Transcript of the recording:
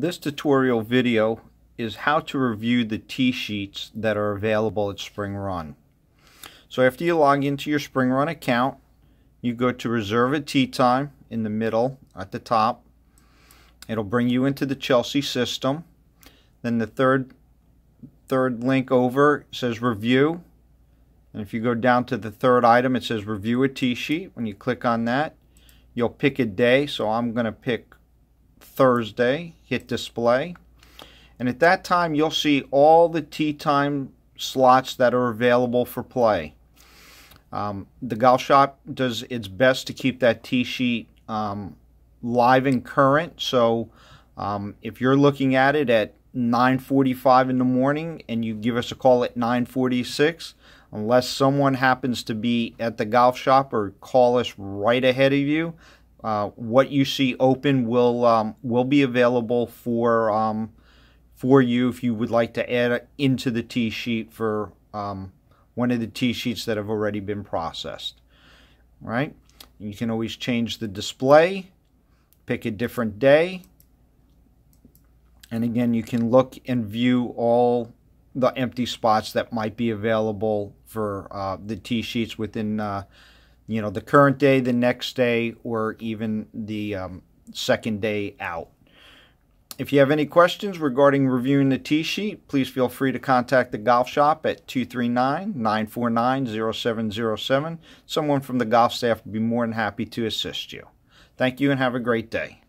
This tutorial video is how to review the T-sheets that are available at Spring Run. So after you log into your Spring Run account, you go to reserve a tea time in the middle at the top. It'll bring you into the Chelsea system. Then the third third link over says review. And if you go down to the third item, it says review a T-sheet. When you click on that, you'll pick a day. So I'm going to pick Thursday, hit display. And at that time, you'll see all the tee time slots that are available for play. Um, the golf shop does its best to keep that tee sheet um, live and current. So um, if you're looking at it at 9.45 in the morning and you give us a call at 9.46, unless someone happens to be at the golf shop or call us right ahead of you, uh, what you see open will um, will be available for um, for you if you would like to add into the T sheet for um, one of the T sheets that have already been processed. All right? You can always change the display, pick a different day, and again you can look and view all the empty spots that might be available for uh, the T sheets within. Uh, you know, the current day, the next day, or even the um, second day out. If you have any questions regarding reviewing the T-sheet, please feel free to contact the golf shop at 239-949-0707. Someone from the golf staff will be more than happy to assist you. Thank you and have a great day.